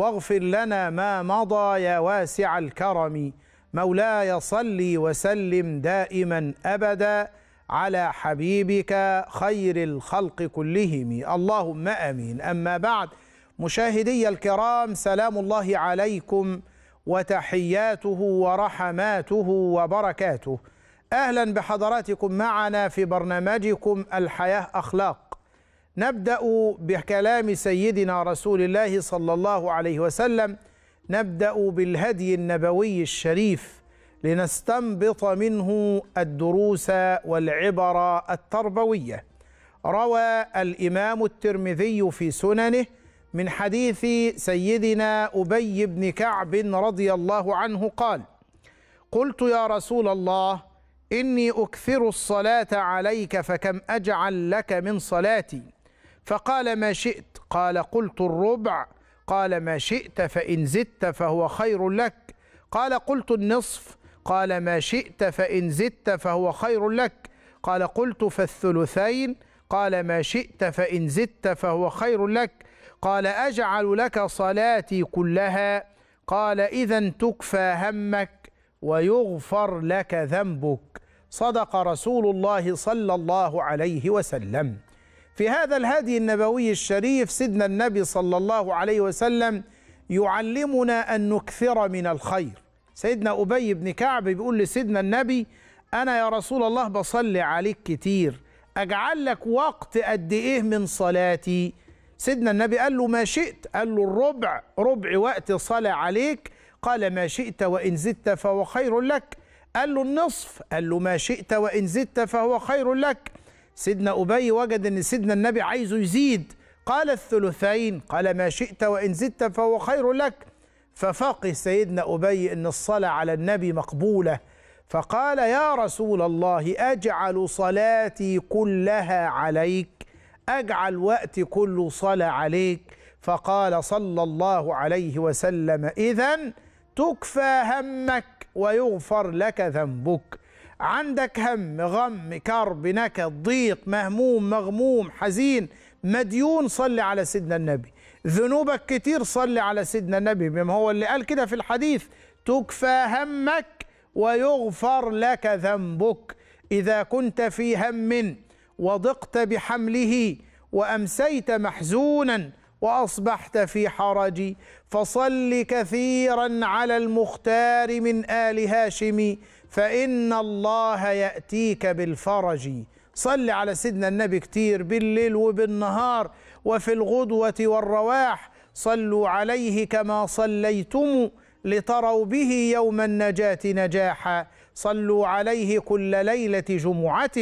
واغفر لنا ما مضى يا واسع الكرم مولاي صل وسلم دائما أبدا على حبيبك خير الخلق كلهم اللهم امين اما بعد مشاهدي الكرام سلام الله عليكم وتحياته ورحماته وبركاته اهلا بحضراتكم معنا في برنامجكم الحياه اخلاق نبدأ بكلام سيدنا رسول الله صلى الله عليه وسلم نبدأ بالهدي النبوي الشريف لنستنبط منه الدروس والعبر التربوية روى الإمام الترمذي في سننه من حديث سيدنا أبي بن كعب رضي الله عنه قال قلت يا رسول الله إني أكثر الصلاة عليك فكم أجعل لك من صلاتي فقال ما شئت قال قلت الربع قال ما شئت فإن زدت فهو خير لك قال قلت النصف قال ما شئت فإن زدت فهو خير لك قال قلت فالثلثين قال ما شئت فإن زدت فهو خير لك قال أجعل لك صلاتي كلها قال إذا تكفى همك ويغفر لك ذنبك صدق رسول الله صلى الله عليه وسلم في هذا الهدي النبوي الشريف سيدنا النبي صلى الله عليه وسلم يعلمنا أن نكثر من الخير سيدنا أبي بن كعب بيقول لسيدنا النبي أنا يا رسول الله بصلي عليك كتير أجعل لك وقت قد إيه من صلاتي سيدنا النبي قال له ما شئت قال له الربع ربع وقت صلاة عليك قال ما شئت وإن زدت فهو خير لك قال له النصف قال له ما شئت وإن زدت فهو خير لك سيدنا أبي وجد أن سيدنا النبي عايزه يزيد قال الثلثين قال ما شئت وإن زدت فهو خير لك ففقه سيدنا أبي أن الصلاة على النبي مقبولة فقال يا رسول الله أجعل صلاتي كلها عليك أجعل وقتي كله صلاة عليك فقال صلى الله عليه وسلم إذا تكفى همك ويغفر لك ذنبك عندك هم غم كرب نكد ضيق مهموم مغموم حزين مديون صلي على سيدنا النبي ذنوبك كتير صلي على سيدنا النبي بما هو اللي قال كده في الحديث تكفى همك ويغفر لك ذنبك إذا كنت في هم وضقت بحمله وأمسيت محزونا وأصبحت في حرج فصل كثيرا على المختار من آل هاشم فإن الله يأتيك بالفرج صل على سيدنا النبي كتير بالليل وبالنهار وفي الغدوة والرواح صلوا عليه كما صليتم لتروا به يوم النجاة نجاحا صلوا عليه كل ليلة جمعة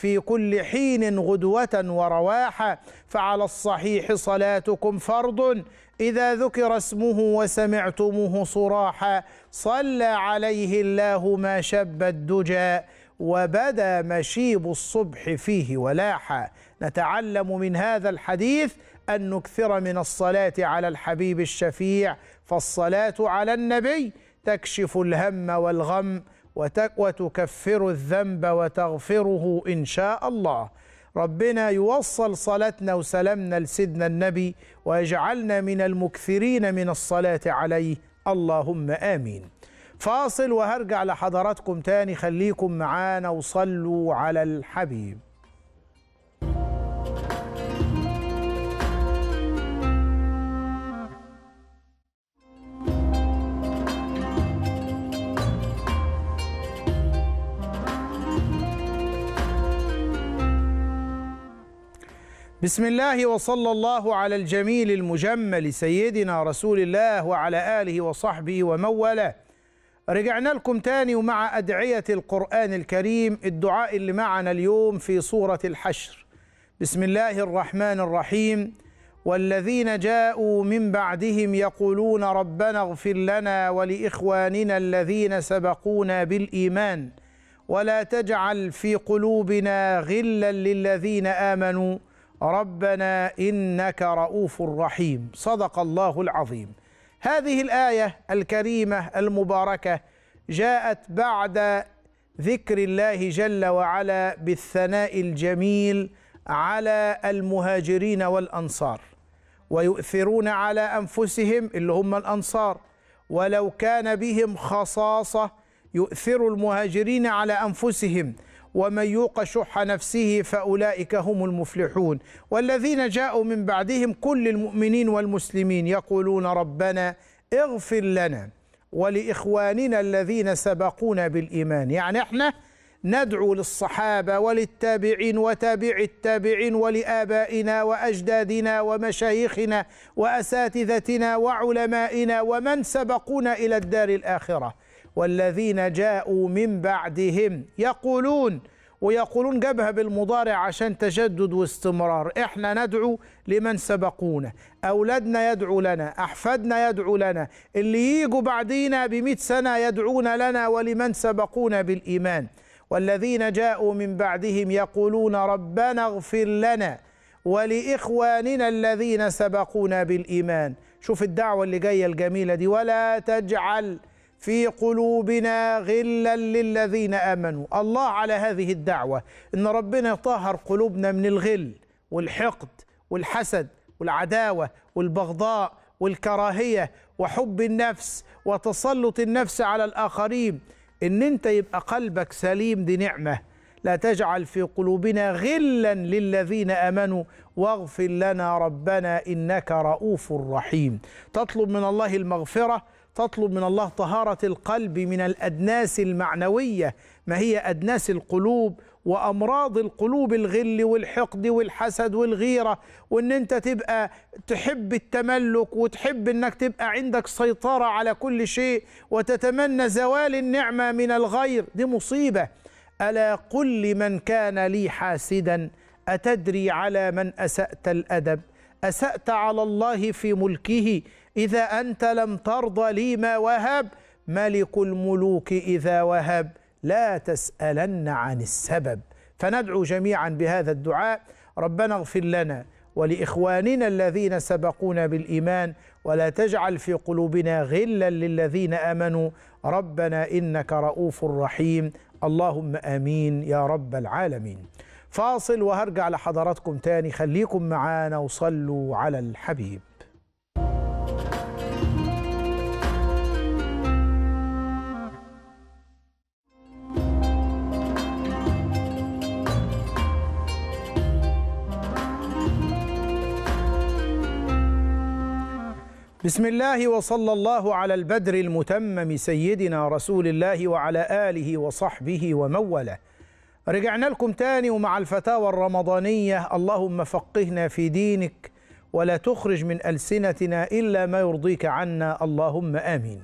في كل حين غدوة ورواحة فعلى الصحيح صلاتكم فرض إذا ذكر اسمه وسمعتموه صراحا صلى عليه الله ما شب الدجى وبدا مشيب الصبح فيه ولاحا نتعلم من هذا الحديث أن نكثر من الصلاة على الحبيب الشفيع فالصلاة على النبي تكشف الهم والغم وتكفر الذنب وتغفره إن شاء الله ربنا يوصل صلاتنا وسلامنا لسيدنا النبي ويجعلنا من المكثرين من الصلاة عليه اللهم آمين فاصل وهرجع لحضراتكم تاني خليكم معانا وصلوا على الحبيب بسم الله وصلى الله على الجميل المجمل سيدنا رسول الله وعلى آله وصحبه ومن والاه رجعنا لكم تاني ومع أدعية القرآن الكريم الدعاء اللي معنا اليوم في سورة الحشر بسم الله الرحمن الرحيم والذين جاءوا من بعدهم يقولون ربنا اغفر لنا ولإخواننا الذين سبقونا بالإيمان ولا تجعل في قلوبنا غلا للذين آمنوا ربنا انك رؤوف رحيم صدق الله العظيم هذه الايه الكريمه المباركه جاءت بعد ذكر الله جل وعلا بالثناء الجميل على المهاجرين والانصار ويؤثرون على انفسهم اللي هم الانصار ولو كان بهم خصاصه يؤثر المهاجرين على انفسهم ومن يوق شح نفسه فاولئك هم المفلحون والذين جاءوا من بعدهم كل المؤمنين والمسلمين يقولون ربنا اغفر لنا ولاخواننا الذين سبقونا بالايمان يعني احنا ندعو للصحابه وللتابعين وتابع التابعين ولابائنا واجدادنا ومشايخنا واساتذتنا وعلمائنا ومن سبقونا الى الدار الاخره والذين جاءوا من بعدهم يقولون ويقولون جابها بالمضارع عشان تجدد واستمرار احنا ندعو لمن سبقونا اولادنا يدعو لنا احفادنا يدعو لنا اللي ييجوا بعدينا بمئة سنة يدعون لنا ولمن سبقونا بالإيمان والذين جاءوا من بعدهم يقولون ربنا اغفر لنا ولإخواننا الذين سبقونا بالإيمان شوف الدعوة اللي جاية الجميلة دي ولا تجعل في قلوبنا غلا للذين امنوا الله على هذه الدعوه ان ربنا يطهر قلوبنا من الغل والحقد والحسد والعداوه والبغضاء والكراهيه وحب النفس وتسلط النفس على الاخرين ان انت يبقى قلبك سليم دي نعمه لا تجعل في قلوبنا غلا للذين امنوا واغفر لنا ربنا انك رؤوف رحيم تطلب من الله المغفره تطلب من الله طهارة القلب من الأدناس المعنوية ما هي أدناس القلوب وأمراض القلوب الغل والحقد والحسد والغيرة وأن أنت تبقى تحب التملك وتحب أنك تبقى عندك سيطرة على كل شيء وتتمنى زوال النعمة من الغير دي مصيبة ألا قل لمن كان لي حاسدا أتدري على من أسأت الأدب أسأت على الله في ملكه إذا أنت لم ترضى لي ما وهب ملك الملوك إذا وهب لا تسألن عن السبب فندعو جميعا بهذا الدعاء ربنا اغفر لنا ولاخواننا الذين سبقونا بالايمان ولا تجعل في قلوبنا غلا للذين امنوا ربنا انك رؤوف رحيم اللهم امين يا رب العالمين فاصل وهرجع لحضراتكم تاني خليكم معانا وصلوا على الحبيب بسم الله وصلى الله على البدر المتمم سيدنا رسول الله وعلى آله وصحبه وموله رجعنا لكم تاني ومع الفتاوى الرمضانية اللهم فقهنا في دينك ولا تخرج من ألسنتنا إلا ما يرضيك عنا اللهم آمين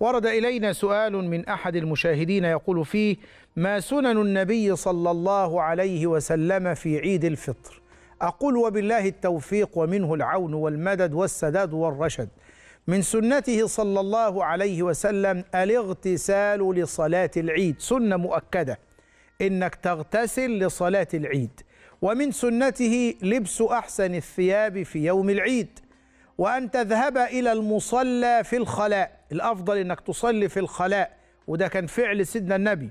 ورد إلينا سؤال من أحد المشاهدين يقول فيه ما سنن النبي صلى الله عليه وسلم في عيد الفطر أقول وبالله التوفيق ومنه العون والمدد والسداد والرشد من سنته صلى الله عليه وسلم الاغتسال لصلاة العيد سنة مؤكدة إنك تغتسل لصلاة العيد ومن سنته لبس أحسن الثياب في يوم العيد وأن تذهب إلى المصلى في الخلاء الأفضل إنك تصلي في الخلاء وده كان فعل سيدنا النبي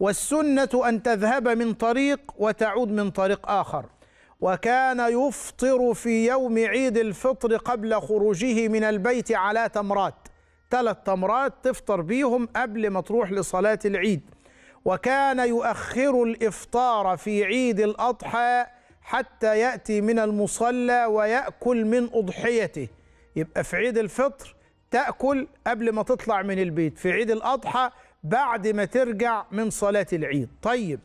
والسنة أن تذهب من طريق وتعود من طريق آخر وكان يفطر في يوم عيد الفطر قبل خروجه من البيت على تمرات ثلاث تمرات تفطر بيهم قبل ما تروح لصلاة العيد وكان يؤخر الإفطار في عيد الأضحى حتى يأتي من المصلى ويأكل من أضحيته يبقى في عيد الفطر تأكل قبل ما تطلع من البيت في عيد الأضحى بعد ما ترجع من صلاة العيد طيب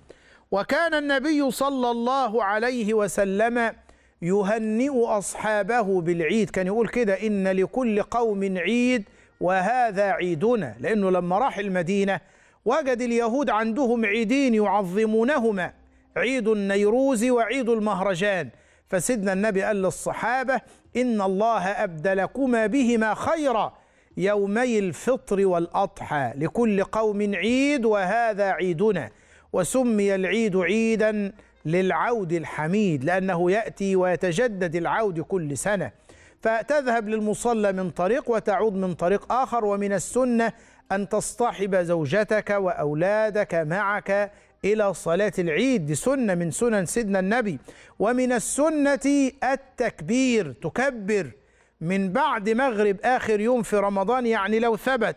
وكان النبي صلى الله عليه وسلم يهنئ أصحابه بالعيد كان يقول كده إن لكل قوم عيد وهذا عيدنا لأنه لما راح المدينة وجد اليهود عندهم عيدين يعظمونهما عيد النيروز وعيد المهرجان فسيدنا النبي قال للصحابة إن الله أبدلكما بهما خيرا يومي الفطر والأضحى لكل قوم عيد وهذا عيدنا وسمي العيد عيدا للعود الحميد لأنه يأتي ويتجدد العود كل سنة فتذهب للمصلى من طريق وتعود من طريق آخر ومن السنة أن تصطحب زوجتك وأولادك معك إلى صلاة العيد دي سنة من سنن سيدنا النبي ومن السنة التكبير تكبر من بعد مغرب آخر يوم في رمضان يعني لو ثبت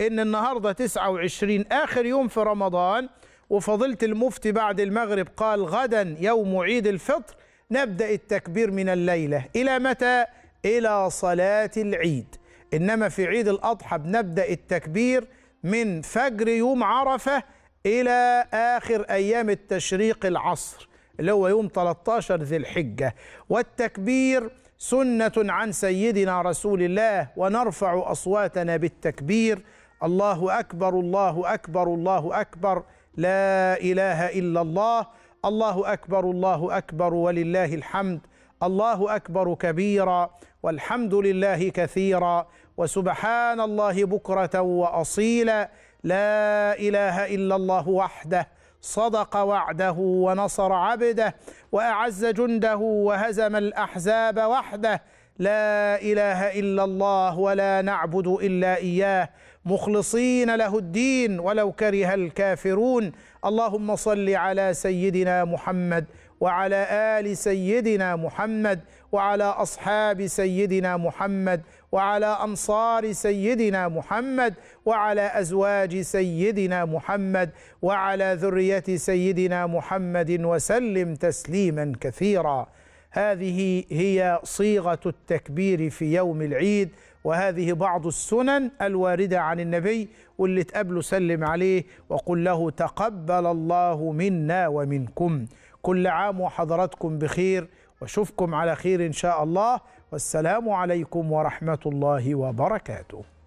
إن النهاردة 29 آخر يوم في رمضان وفضيلة المفتي بعد المغرب قال غدا يوم عيد الفطر نبدأ التكبير من الليلة إلى متى؟ إلى صلاة العيد إنما في عيد الأضحى بنبدأ التكبير من فجر يوم عرفة إلى آخر أيام التشريق العصر اللي هو يوم 13 ذي الحجة والتكبير سنة عن سيدنا رسول الله ونرفع أصواتنا بالتكبير الله أكبر الله أكبر الله أكبر, الله أكبر لا اله الا الله الله اكبر الله اكبر ولله الحمد الله اكبر كبيرا والحمد لله كثيرا وسبحان الله بكره واصيلا لا اله الا الله وحده صدق وعده ونصر عبده واعز جنده وهزم الاحزاب وحده لا اله الا الله ولا نعبد الا اياه مخلصين له الدين ولو كره الكافرون اللهم صل على سيدنا محمد وعلى ال سيدنا محمد وعلى اصحاب سيدنا محمد وعلى انصار سيدنا محمد وعلى ازواج سيدنا محمد وعلى ذريه سيدنا محمد وسلم تسليما كثيرا هذه هي صيغة التكبير في يوم العيد وهذه بعض السنن الواردة عن النبي واللي تقابله سلم عليه وقل له تقبل الله منا ومنكم كل عام وحضراتكم بخير واشوفكم على خير إن شاء الله والسلام عليكم ورحمة الله وبركاته